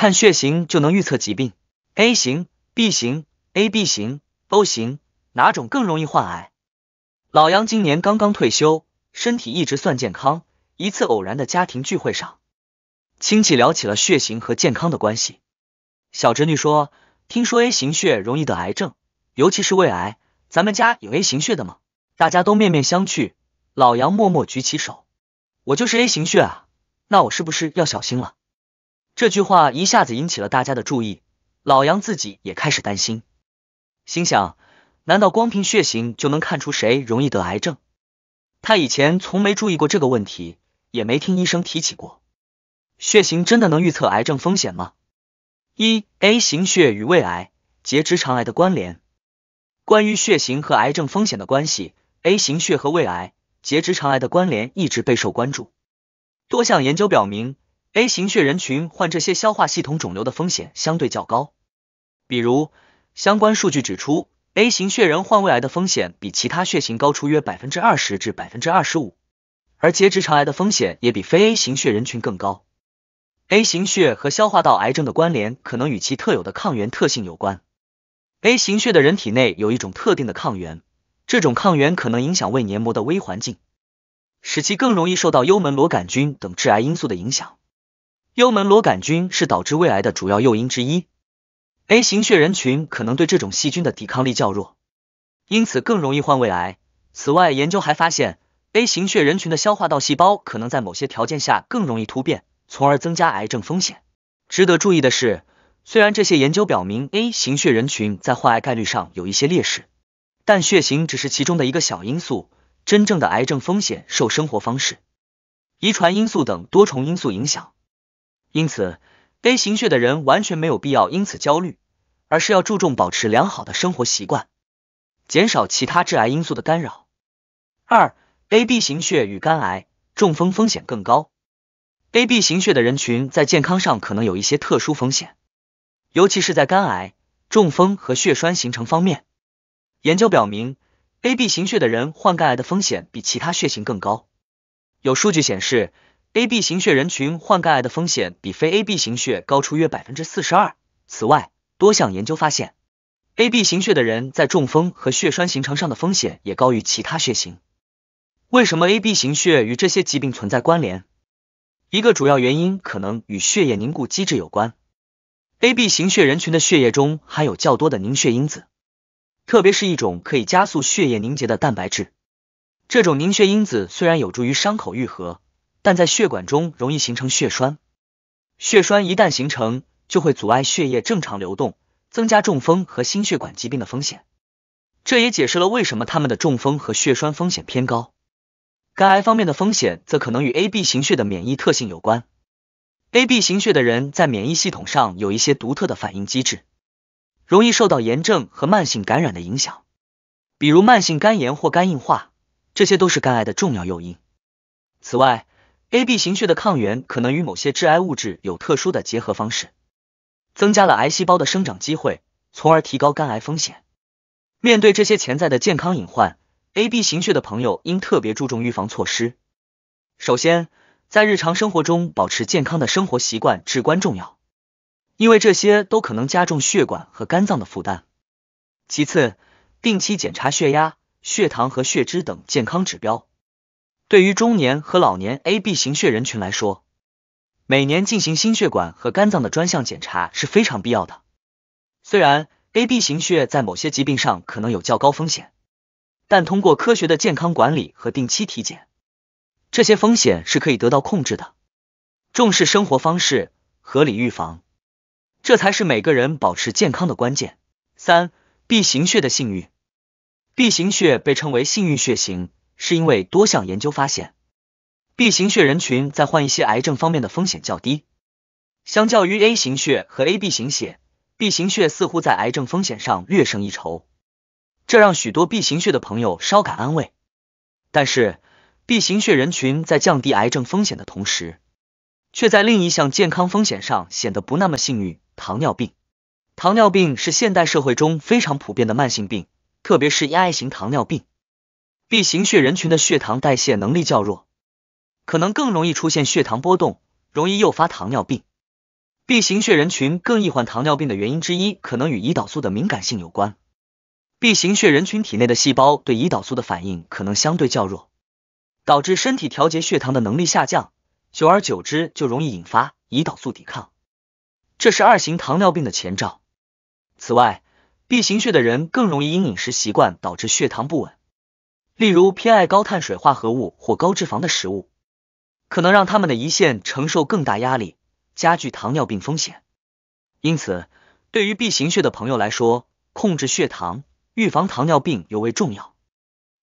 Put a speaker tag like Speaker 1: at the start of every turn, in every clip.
Speaker 1: 看血型就能预测疾病，A 型、B 型、AB 型、O 型，哪种更容易患癌？老杨今年刚刚退休，身体一直算健康。一次偶然的家庭聚会上，亲戚聊起了血型和健康的关系。小侄女说：“听说 A 型血容易得癌症，尤其是胃癌，咱们家有 A 型血的吗？”大家都面面相觑，老杨默默举起手：“我就是 A 型血啊，那我是不是要小心了？”这句话一下子引起了大家的注意，老杨自己也开始担心，心想：难道光凭血型就能看出谁容易得癌症？他以前从没注意过这个问题，也没听医生提起过。血型真的能预测癌症风险吗？一 A 型血与胃癌、结直肠癌的关联。关于血型和癌症风险的关系，A 型血和胃癌、结直肠癌的关联一直备受关注。多项研究表明。A 型血人群患这些消化系统肿瘤的风险相对较高，比如相关数据指出，A 型血人患胃癌的风险比其他血型高出约百分之二十至百分之二十五，而结直肠癌的风险也比非 A 型血人群更高。A 型血和消化道癌症的关联可能与其特有的抗原特性有关。A 型血的人体内有一种特定的抗原，这种抗原可能影响胃黏膜的微环境，使其更容易受到幽门螺杆菌等致癌因素的影响。幽门螺杆菌是导致胃癌的主要诱因之一，A 型血人群可能对这种细菌的抵抗力较弱，因此更容易患胃癌。此外，研究还发现，A 型血人群的消化道细胞可能在某些条件下更容易突变，从而增加癌症风险。值得注意的是，虽然这些研究表明 A 型血人群在患癌概率上有一些劣势，但血型只是其中的一个小因素，真正的癌症风险受生活方式、遗传因素等多重因素影响。因此，A 型血的人完全没有必要因此焦虑，而是要注重保持良好的生活习惯，减少其他致癌因素的干扰。二，AB 型血与肝癌、中风风险更高。AB 型血的人群在健康上可能有一些特殊风险，尤其是在肝癌、中风和血栓形成方面。研究表明，AB 型血的人患肝癌的风险比其他血型更高。有数据显示。AB 型血人群患肝癌的风险比非 AB 型血高出约百分之四十二。此外，多项研究发现，AB 型血的人在中风和血栓形成上的风险也高于其他血型。为什么 AB 型血与这些疾病存在关联？一个主要原因可能与血液凝固机制有关。AB 型血人群的血液中含有较多的凝血因子，特别是一种可以加速血液凝结的蛋白质。这种凝血因子虽然有助于伤口愈合。但在血管中容易形成血栓，血栓一旦形成就会阻碍血液正常流动，增加中风和心血管疾病的风险。这也解释了为什么他们的中风和血栓风险偏高。肝癌方面的风险则可能与 AB 型血的免疫特性有关。AB 型血的人在免疫系统上有一些独特的反应机制，容易受到炎症和慢性感染的影响，比如慢性肝炎或肝硬化，这些都是肝癌的重要诱因。此外，AB 型血的抗原可能与某些致癌物质有特殊的结合方式，增加了癌细胞的生长机会，从而提高肝癌风险。面对这些潜在的健康隐患，AB 型血的朋友应特别注重预防措施。首先，在日常生活中保持健康的生活习惯至关重要，因为这些都可能加重血管和肝脏的负担。其次，定期检查血压、血糖和血脂等健康指标。对于中年和老年 AB 型血人群来说，每年进行心血管和肝脏的专项检查是非常必要的。虽然 AB 型血在某些疾病上可能有较高风险，但通过科学的健康管理和定期体检，这些风险是可以得到控制的。重视生活方式，合理预防，这才是每个人保持健康的关键。三 B 型血的幸运，B 型血被称为幸运血型。是因为多项研究发现，B 型血人群在患一些癌症方面的风险较低，相较于 A 型血和 AB 型血，B 型血似乎在癌症风险上略胜一筹，这让许多 B 型血的朋友稍感安慰。但是，B 型血人群在降低癌症风险的同时，却在另一项健康风险上显得不那么幸运——糖尿病。糖尿病是现代社会中非常普遍的慢性病，特别是 I 型糖尿病。B 型血人群的血糖代谢能力较弱，可能更容易出现血糖波动，容易诱发糖尿病。B 型血人群更易患糖尿病的原因之一，可能与胰岛素的敏感性有关。B 型血人群体内的细胞对胰岛素的反应可能相对较弱，导致身体调节血糖的能力下降，久而久之就容易引发胰岛素抵抗，这是二型糖尿病的前兆。此外，B 型血的人更容易因饮食习惯导致血糖不稳。例如，偏爱高碳水化合物或高脂肪的食物，可能让他们的胰腺承受更大压力，加剧糖尿病风险。因此，对于 B 型血的朋友来说，控制血糖、预防糖尿病尤为重要。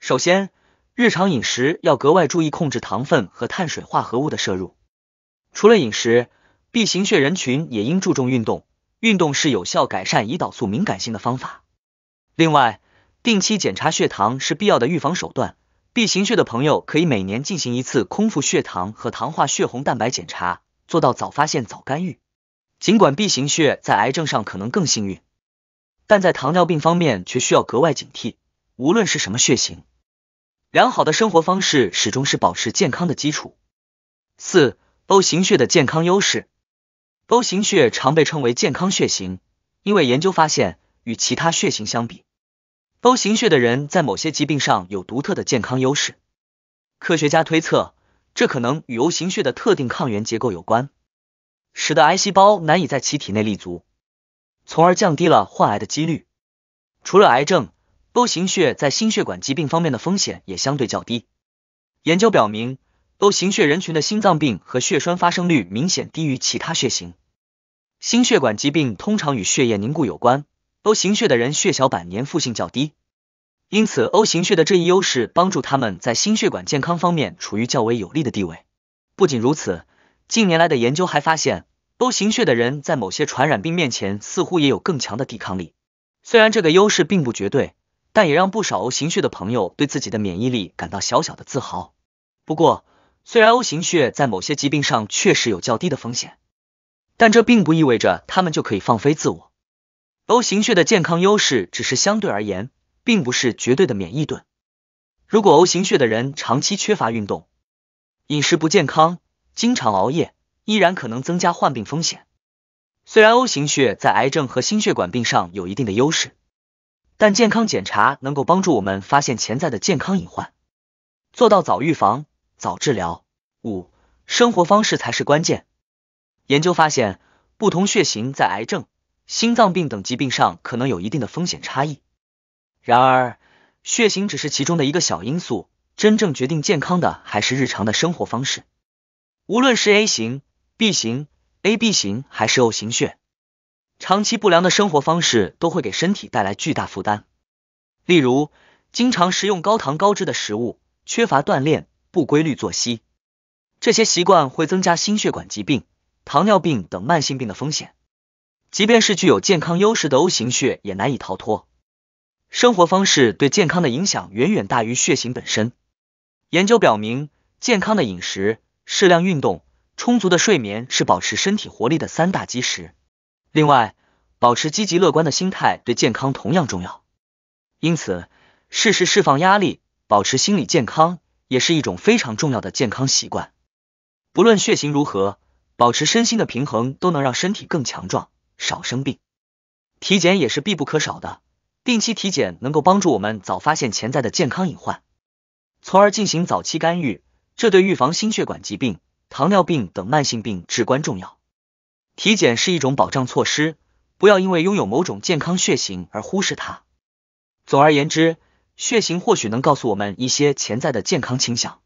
Speaker 1: 首先，日常饮食要格外注意控制糖分和碳水化合物的摄入。除了饮食，B 型血人群也应注重运动，运动是有效改善胰岛素敏感性的方法。另外，定期检查血糖是必要的预防手段。B 型血的朋友可以每年进行一次空腹血糖和糖化血红蛋白检查，做到早发现、早干预。尽管 B 型血在癌症上可能更幸运，但在糖尿病方面却需要格外警惕。无论是什么血型，良好的生活方式始终是保持健康的基础。四 O 型血的健康优势，O 型血常被称为健康血型，因为研究发现与其他血型相比。O 型血的人在某些疾病上有独特的健康优势。科学家推测，这可能与 O 型血的特定抗原结构有关，使得癌细胞难以在其体内立足，从而降低了患癌的几率。除了癌症，O 型血在心血管疾病方面的风险也相对较低。研究表明，O 型血人群的心脏病和血栓发生率明显低于其他血型。心血管疾病通常与血液凝固有关。O 型血的人血小板粘附性较低，因此 O 型血的这一优势帮助他们在心血管健康方面处于较为有利的地位。不仅如此，近年来的研究还发现，O 型血的人在某些传染病面前似乎也有更强的抵抗力。虽然这个优势并不绝对，但也让不少 O 型血的朋友对自己的免疫力感到小小的自豪。不过，虽然 O 型血在某些疾病上确实有较低的风险，但这并不意味着他们就可以放飞自我。O 型血的健康优势只是相对而言，并不是绝对的免疫盾。如果 O 型血的人长期缺乏运动、饮食不健康、经常熬夜，依然可能增加患病风险。虽然 O 型血在癌症和心血管病上有一定的优势，但健康检查能够帮助我们发现潜在的健康隐患，做到早预防、早治疗。五、生活方式才是关键。研究发现，不同血型在癌症。心脏病等疾病上可能有一定的风险差异，然而血型只是其中的一个小因素，真正决定健康的还是日常的生活方式。无论是 A 型、B 型、AB 型还是 O 型血，长期不良的生活方式都会给身体带来巨大负担。例如，经常食用高糖高脂的食物，缺乏锻炼，不规律作息，这些习惯会增加心血管疾病、糖尿病等慢性病的风险。即便是具有健康优势的 O 型血，也难以逃脱生活方式对健康的影响远远大于血型本身。研究表明，健康的饮食、适量运动、充足的睡眠是保持身体活力的三大基石。另外，保持积极乐观的心态对健康同样重要。因此，适时释放压力、保持心理健康也是一种非常重要的健康习惯。不论血型如何，保持身心的平衡都能让身体更强壮。少生病，体检也是必不可少的。定期体检能够帮助我们早发现潜在的健康隐患，从而进行早期干预。这对预防心血管疾病、糖尿病等慢性病至关重要。体检是一种保障措施，不要因为拥有某种健康血型而忽视它。总而言之，血型或许能告诉我们一些潜在的健康倾向，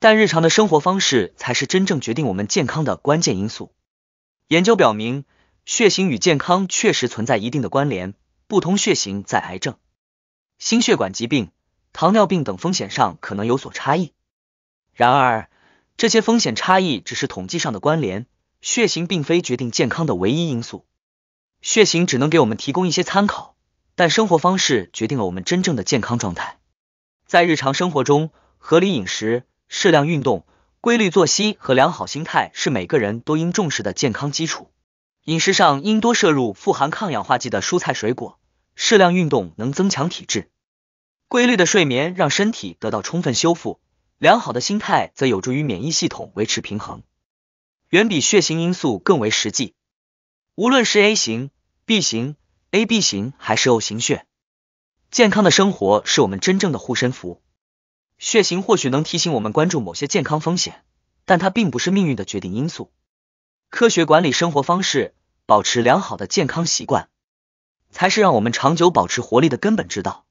Speaker 1: 但日常的生活方式才是真正决定我们健康的关键因素。研究表明。血型与健康确实存在一定的关联，不同血型在癌症、心血管疾病、糖尿病等风险上可能有所差异。然而，这些风险差异只是统计上的关联，血型并非决定健康的唯一因素。血型只能给我们提供一些参考，但生活方式决定了我们真正的健康状态。在日常生活中，合理饮食、适量运动、规律作息和良好心态是每个人都应重视的健康基础。饮食上应多摄入富含抗氧化剂的蔬菜水果，适量运动能增强体质，规律的睡眠让身体得到充分修复，良好的心态则有助于免疫系统维持平衡。远比血型因素更为实际。无论是 A 型、B 型、AB 型还是 O 型血，健康的生活是我们真正的护身符。血型或许能提醒我们关注某些健康风险，但它并不是命运的决定因素。科学管理生活方式，保持良好的健康习惯，才是让我们长久保持活力的根本之道。